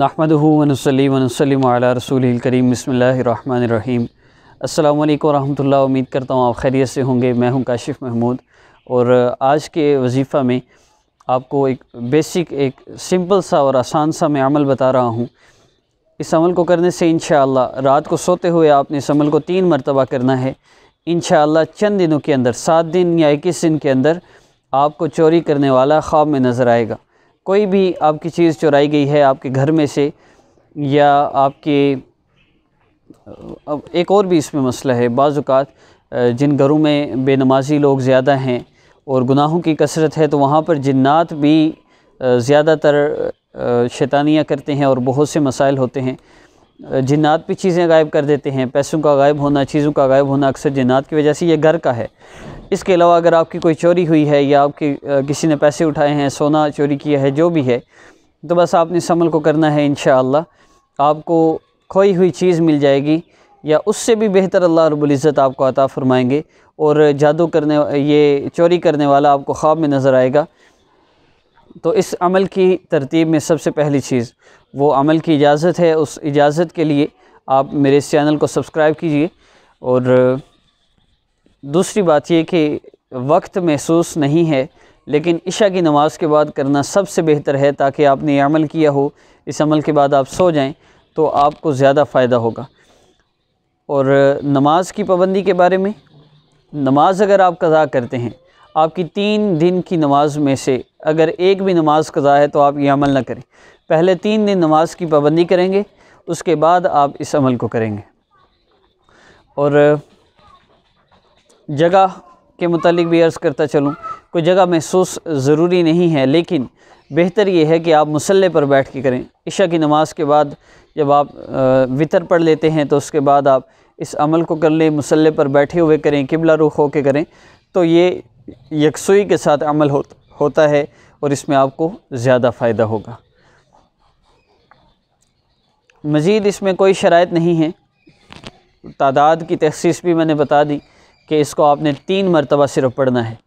नाहमदनसली वनसलम रसूल करीम बसमीम अल्लाम वरहमल उम्मीद करता हूँ आप खैरियत से होंगे मैं हूँ काशिफ महमूद और आज के वजीफ़ा में आपको एक बेसिक एक सिंपल सा और आसान सा मैं अमल बता रहा हूँ इस अमल को करने से इन रात को सोते हुए आपने इस अमल को तीन मरतबा करना है इन चंद दिनों के अंदर सात दिन या इक्कीस दिन के अंदर आपको चोरी करने वाला ख्वाब में नज़र आएगा कोई भी आपकी चीज़ चुराई गई है आपके घर में से या आपके अब एक और भी इसमें मसला है बाज़ात जिन घरों में बेनमाजी लोग ज़्यादा हैं और गुनाहों की कसरत है तो वहाँ पर जन्ात भी ज़्यादातर शैतानियाँ करते हैं और बहुत से मसाइल होते हैं जिन्नात भी चीज़ें गायब कर देते हैं पैसों का गायब होना चीज़ों का गायब होना अक्सर जिन्नात की वजह से यह घर का है इसके अलावा अगर आपकी कोई चोरी हुई है या आपके किसी ने पैसे उठाए हैं सोना चोरी किया है जो भी है तो बस आपने इस अमल को करना है इन आपको खोई हुई चीज़ मिल जाएगी या उससे भी बेहतर अल्लाह रबुल्ज़त आपको अता फ़रमाएंगे और जादू करने ये चोरी करने वाला आपको ख्वाब में नज़र आएगा तो इस अमल की तरतीब में सबसे पहली चीज़ वो अमल की इजाज़त है उस इजाज़त के लिए आप मेरे इस चैनल को सब्सक्राइब कीजिए और दूसरी बात यह कि वक्त महसूस नहीं है लेकिन इशा की नमाज़ के बाद करना सबसे बेहतर है ताकि आपने अमल किया हो इस अमल के बाद आप सो जाएं तो आपको ज़्यादा फ़ायदा होगा और नमाज की पाबंदी के बारे में नमाज अगर आप कज़ा करते हैं आपकी तीन दिन की नमाज में से अगर एक भी नमाज कज़ा है तो आप ये अमल ना करें पहले तीन दिन नमाज की पाबंदी करेंगे उसके बाद आप इस अमल को करेंगे और जगह के मतलब भी अर्ज़ करता चलूँ कोई जगह महसूस ज़रूरी नहीं है लेकिन बेहतर ये है कि आप मसल्ले पर बैठ के करें इशा की नमाज़ के बाद जब आप वितर पढ़ लेते हैं तो उसके बाद आप इस अमल को कर लें मसल्ले पर बैठे हुए करें किबला रुख होकर करें तो ये यकसुई के साथ अमल हो, होता है और इसमें आपको ज़्यादा फ़ायदा होगा मज़ीद इसमें कोई शरात नहीं है तादाद की तखसीस भी मैंने बता दी कि इसको आपने तीन मरतबा सिर्फ पढ़ना है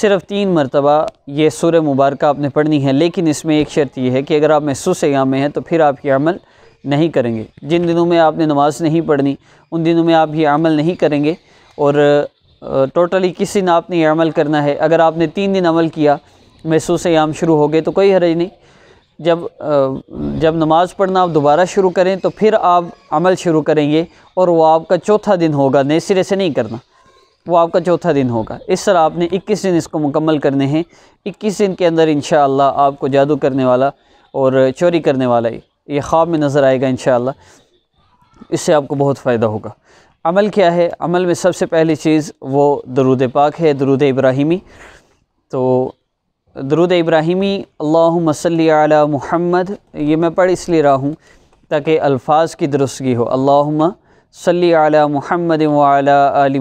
सिर्फ तीन मरतबा ये सूर मुबारक आपने पढ़नी है लेकिन इसमें एक शर्त यह है कि अगर आप महसूस या में हैं तो फिर आप ये अमल नहीं करेंगे जिन दिनों में आपने नमाज नहीं पढ़नी उन दिनों में आप ये अमल नहीं करेंगे और टोटली किस दिन आपने ये अमल करना है अगर आपने तीन दिन अमल किया महसूस याम शुरू हो गए तो कोई हरज नहीं जब जब नमाज़ पढ़ना आप दोबारा शुरू करें तो फिर आप अमल शुरू करेंगे और वह आपका चौथा दिन होगा नए सिरे से नहीं करना वो आपका चौथा दिन होगा इस तरह आपने 21 दिन इसको मुकम्मल करने हैं 21 दिन के अंदर इन आपको जादू करने वाला और चोरी करने वाला ही ये ख्वाब में नज़र आएगा इन इससे आपको बहुत फ़ायदा होगा अमल क्या है अमल में सबसे पहली चीज़ वो दरूद पाक है दरूद इब्राहिमी तो दरूद इब्राहिमी अल्लाम अला महमद ये मैं पढ़ इसलिए रहा हूँ ताकि अल्फाज की दुरुस्तगी हो अल्लाम सल्ली महमद वाल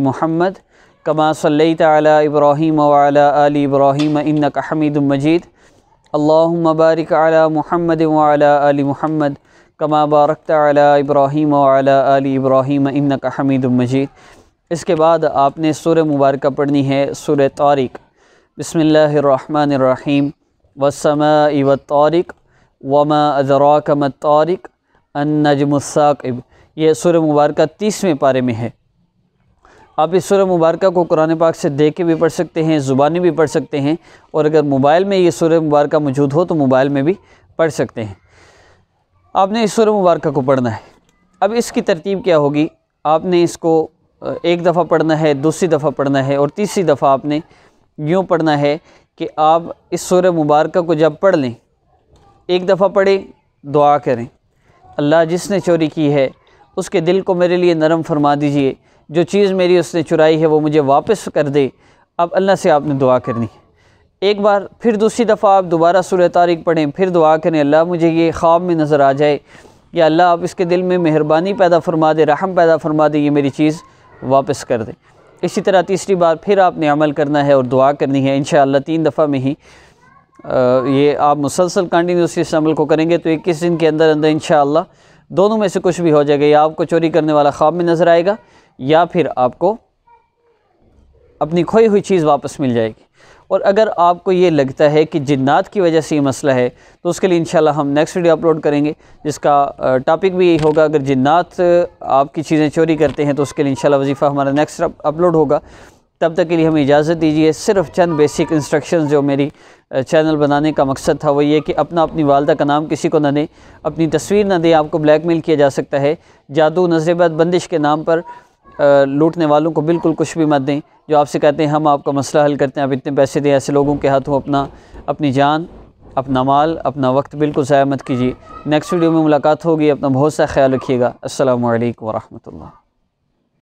महमद कमा सल्ली ताली इब्राहिम वाल इब्राहिम इनक हमीद मजीद अल्लाबारिक आला महमद वाली महमद कमा बारक आला इब्राहिम वाली इब्राहिम इनक हमीद मजीद इसके बाद आपने सूर मुबारक पढ़नी है सुर तारिक बसमीम वसम इव तारिक वम अजराकम तारिक अनजमसाकब यह सूर मुबारक तीसवें पारे में है आप इस सूर्य मुबारक को कुरान पाक से देख के भी पढ़ सकते हैं ज़ुबानी भी पढ़ सकते हैं और अगर मोबाइल में ये सूर्य मुबारक मौजूद हो तो मोबाइल में भी पढ़ सकते हैं आपने इस सूर्य मुबारक को पढ़ना है अब इसकी तरतीब क्या होगी आपने इसको एक दफ़ा पढ़ना है दूसरी दफ़ा पढ़ना है और तीसरी दफ़ा आपने यूँ पढ़ना है कि आप इस सूर्य मुबारक को जब पढ़ लें एक दफ़ा पढ़ें दुआ करें अल्लाह जिसने चोरी की है उसके दिल को मेरे लिए नरम फरमा दीजिए जो चीज़ मेरी उसने चुराई है वो मुझे वापस कर दे अब अल्लाह से आपने दुआ करनी है एक बार फिर दूसरी दफ़ा आप दोबारा सुर तारीख पढ़ें फिर दुआ करें अल्लाह मुझे ये ख्वाब में नज़र आ जाए या अल्लाह आप इसके दिल में मेहरबानी पैदा फरमा दे रहम पैदा फरमा दे ये मेरी चीज़ वापस कर दे इसी तरह तीसरी बार फिर आपने अमल करना है और दुआ करनी है इन तीन दफ़ा में ही आ, ये आप मुसलसल कंटिन्यूसली इस अमल को करेंगे तो इक्कीस दिन के अंदर अंदर इन दोनों में से कुछ भी हो जाएगा या आपको चोरी करने वाला ख्वाब में नज़र आएगा या फिर आपको अपनी खोई हुई चीज़ वापस मिल जाएगी और अगर आपको ये लगता है कि जिन्नात की वजह से ये मसला है तो उसके लिए इंशाल्लाह हम नेक्स्ट वीडियो अपलोड करेंगे जिसका टॉपिक भी यही होगा अगर जिन्नात आपकी चीज़ें चोरी करते हैं तो उसके लिए इंशाल्लाह वजीफ़ा हमारा नेक्स्ट अपलोड होगा तब तक के लिए हमें इजाज़त दीजिए सिर्फ चंद बेसिक इंस्ट्रक्शन जो मेरी चैनल बनाने का मकसद था वो ये कि अपना अपनी वालदा का नाम किसी को ना दें अपनी तस्वीर ना दें आपको ब्लैकमेल किया जा सकता है जादू नजरेबंद बंदिश के नाम पर लूटने वालों को बिल्कुल कुछ भी मत दें जो आपसे कहते हैं हम आपका मसला हल करते हैं आप इतने पैसे दें ऐसे लोगों के हाथों अपना अपनी जान अपना माल अपना वक्त बिल्कुल ज़ाया मत कीजिए नेक्स्ट वीडियो में मुलाकात होगी अपना बहुत सा ख्याल रखिएगा असल वरहमल